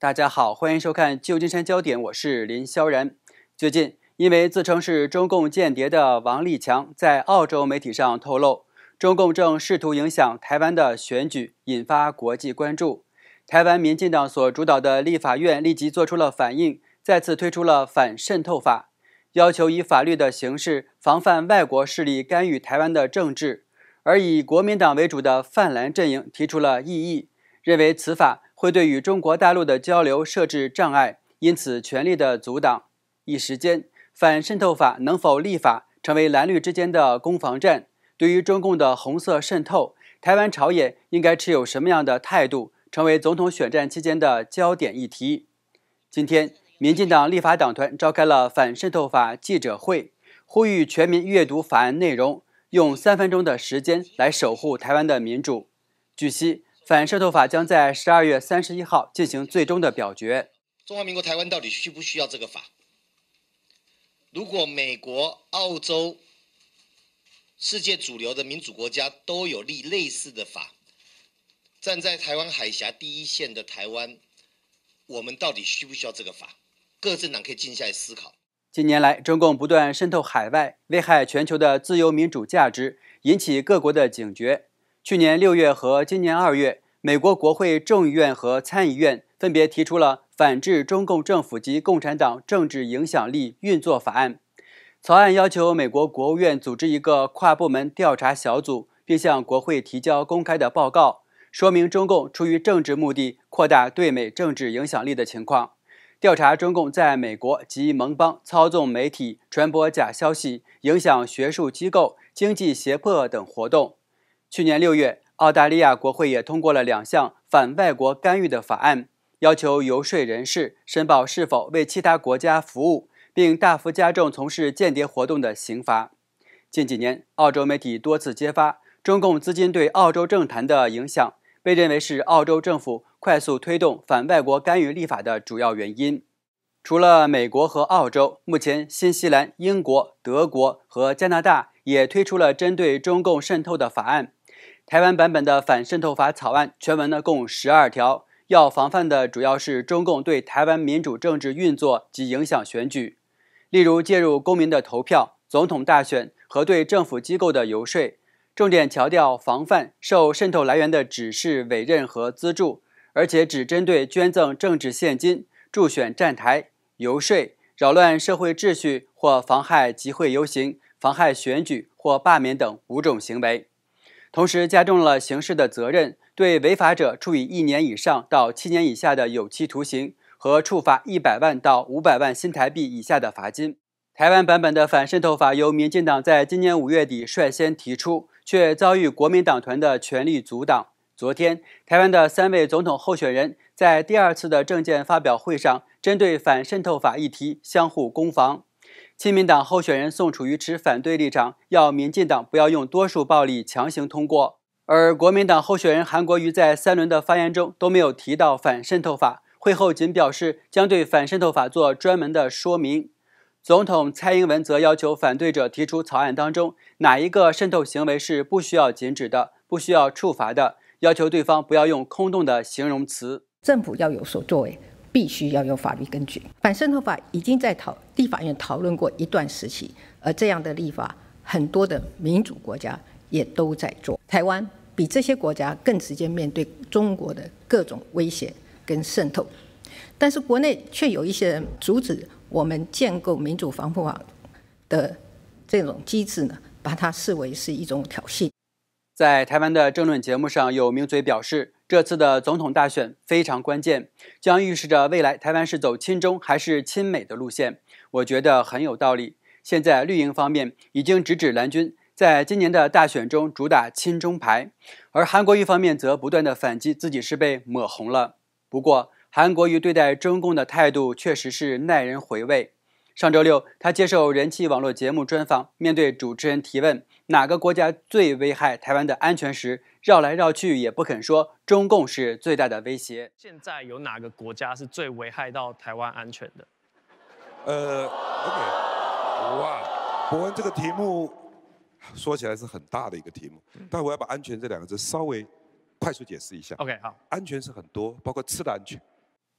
大家好，欢迎收看《旧金山焦点》，我是林萧然。最近，因为自称是中共间谍的王立强在澳洲媒体上透露，中共正试图影响台湾的选举，引发国际关注。台湾民进党所主导的立法院立即做出了反应，再次推出了反渗透法，要求以法律的形式防范外国势力干预台湾的政治。而以国民党为主的泛蓝阵营提出了异议，认为此法。会对与中国大陆的交流设置障碍，因此全力的阻挡。一时间，反渗透法能否立法，成为蓝绿之间的攻防战。对于中共的红色渗透，台湾朝野应该持有什么样的态度，成为总统选战期间的焦点议题。今天，民进党立法党团召开了反渗透法记者会，呼吁全民阅读法案内容，用三分钟的时间来守护台湾的民主。据悉。反渗透法将在十二月三十一号进行最终的表决。中华民国台湾到底需不需要这个法？如果美国、澳洲、世界主流的民主国家都有立类似的法，站在台湾海峡第一线的台湾，我们到底需不需要这个法？各政党可以静下来思考。近年来，中共不断渗透海外，危害全球的自由民主价值，引起各国的警觉。去年六月和今年二月。美国国会众议院和参议院分别提出了《反制中共政府及共产党政治影响力运作法案》。草案要求美国国务院组织一个跨部门调查小组，并向国会提交公开的报告，说明中共出于政治目的扩大对美政治影响力的情况，调查中共在美国及盟邦操纵媒体、传播假消息、影响学术机构、经济胁迫等活动。去年六月。澳大利亚国会也通过了两项反外国干预的法案，要求游说人士申报是否为其他国家服务，并大幅加重从事间谍活动的刑罚。近几年，澳洲媒体多次揭发中共资金对澳洲政坛的影响，被认为是澳洲政府快速推动反外国干预立法的主要原因。除了美国和澳洲，目前新西兰、英国、德国和加拿大也推出了针对中共渗透的法案。台湾版本的反渗透法草案全文呢，共十二条，要防范的主要是中共对台湾民主政治运作及影响选举，例如介入公民的投票、总统大选和对政府机构的游说。重点强调防范受渗透来源的指示、委任和资助，而且只针对捐赠政治现金、助选站台、游说、扰乱社会秩序或妨害集会游行、妨害选举或罢免等五种行为。同时加重了刑事的责任，对违法者处以一年以上到七年以下的有期徒刑和处罚一百万到五百万新台币以下的罚金。台湾版本的反渗透法由民进党在今年五月底率先提出，却遭遇国民党团的全力阻挡。昨天，台湾的三位总统候选人在第二次的政见发表会上，针对反渗透法议题相互攻防。亲民党候选人宋楚瑜持反对立场，要民进党不要用多数暴力强行通过；而国民党候选人韩国瑜在三轮的发言中都没有提到反渗透法，会后仅表示将对反渗透法做专门的说明。总统蔡英文则要求反对者提出草案当中哪一个渗透行为是不需要禁止的、不需要处罚的，要求对方不要用空洞的形容词。政府要有所作为。必须要有法律根据。反渗透法已经在讨立法院讨论过一段时期，而这样的立法，很多的民主国家也都在做。台湾比这些国家更直接面对中国的各种威胁跟渗透，但是国内却有一些人阻止我们建构民主防护网的这种机制呢，把它视为是一种挑衅。在台湾的政论节目上有名嘴表示。这次的总统大选非常关键，将预示着未来台湾是走亲中还是亲美的路线。我觉得很有道理。现在绿营方面已经直指蓝军，在今年的大选中主打亲中牌，而韩国瑜方面则不断的反击自己是被抹红了。不过，韩国瑜对待中共的态度确实是耐人回味。上周六，他接受人气网络节目专访，面对主持人提问“哪个国家最危害台湾的安全”时，绕来绕去也不肯说中共是最大的威胁。现在有哪个国家是最危害到台湾安全的？呃，OK，哇，我问这个题目，说起来是很大的一个题目，但我要把“安全”这两个字稍微快速解释一下。OK，好，安全是很多，包括吃的安全。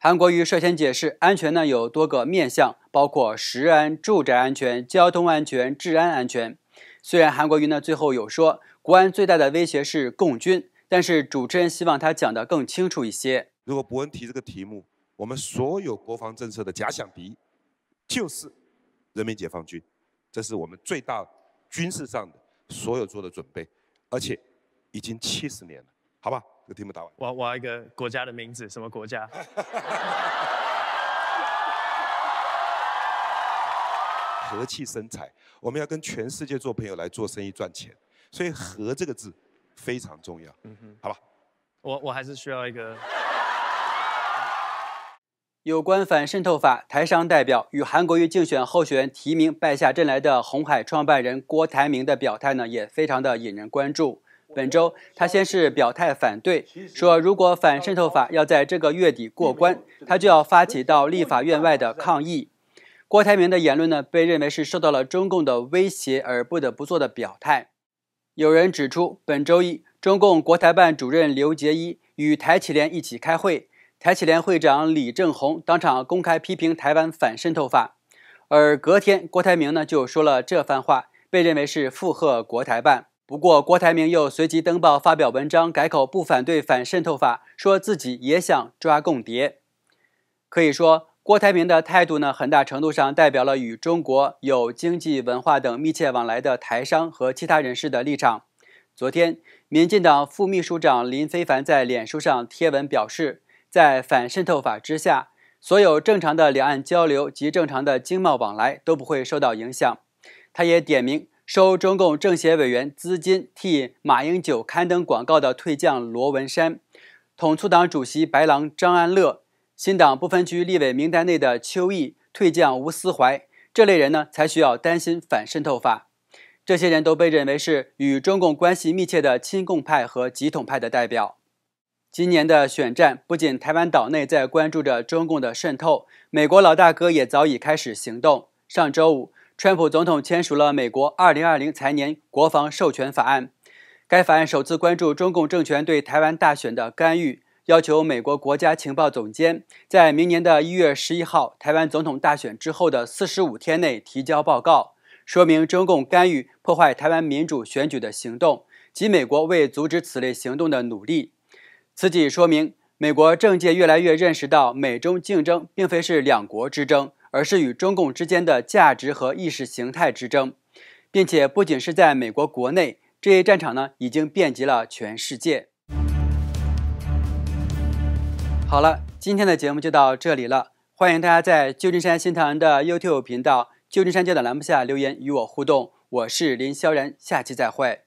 韩国瑜率先解释，安全呢有多个面向，包括食安、住宅安全、交通安全、治安安全。虽然韩国瑜呢最后有说，国安最大的威胁是共军，但是主持人希望他讲的更清楚一些。如果伯恩提这个题目，我们所有国防政策的假想敌就是人民解放军，这是我们最大军事上的所有做的准备，而且已经七十年了。好吧，这个题目答完。我我要一个国家的名字，什么国家？和气生财，我们要跟全世界做朋友来做生意赚钱，所以“和”这个字非常重要。嗯哼，好吧。我我还是需要一个。有关反渗透法，台商代表与韩国瑜竞选候选人提名败下阵来的红海创办人郭台铭的表态呢，也非常的引人关注。本周，他先是表态反对，说如果反渗透法要在这个月底过关，他就要发起到立法院外的抗议。郭台铭的言论呢，被认为是受到了中共的威胁而不得不做的表态。有人指出，本周一，中共国台办主任刘捷一与台企联一起开会，台企联会长李正宏当场公开批评台湾反渗透法，而隔天郭台铭呢就说了这番话，被认为是附和国台办。不过，郭台铭又随即登报发表文章，改口不反对反渗透法，说自己也想抓共谍。可以说，郭台铭的态度呢，很大程度上代表了与中国有经济、文化等密切往来的台商和其他人士的立场。昨天，民进党副秘书长林非凡在脸书上贴文表示，在反渗透法之下，所有正常的两岸交流及正常的经贸往来都不会受到影响。他也点名。收中共政协委员资金替马英九刊登广告的退将罗文山，统促党主席白狼张安乐，新党不分区立委名单内的邱毅退将吴思怀，这类人呢才需要担心反渗透法。这些人都被认为是与中共关系密切的亲共派和极统派的代表。今年的选战不仅台湾岛内在关注着中共的渗透，美国老大哥也早已开始行动。上周五。川普总统签署了美国二零二零财年国防授权法案。该法案首次关注中共政权对台湾大选的干预，要求美国国家情报总监在明年的一月十一号台湾总统大选之后的四十五天内提交报告，说明中共干预破坏台湾民主选举的行动及美国为阻止此类行动的努力。此举说明，美国政界越来越认识到，美中竞争并非是两国之争。而是与中共之间的价值和意识形态之争，并且不仅是在美国国内这一战场呢，已经遍及了全世界。好了，今天的节目就到这里了，欢迎大家在旧金山新唐人的 YouTube 频道“旧金山教的栏目下留言与我互动，我是林萧然，下期再会。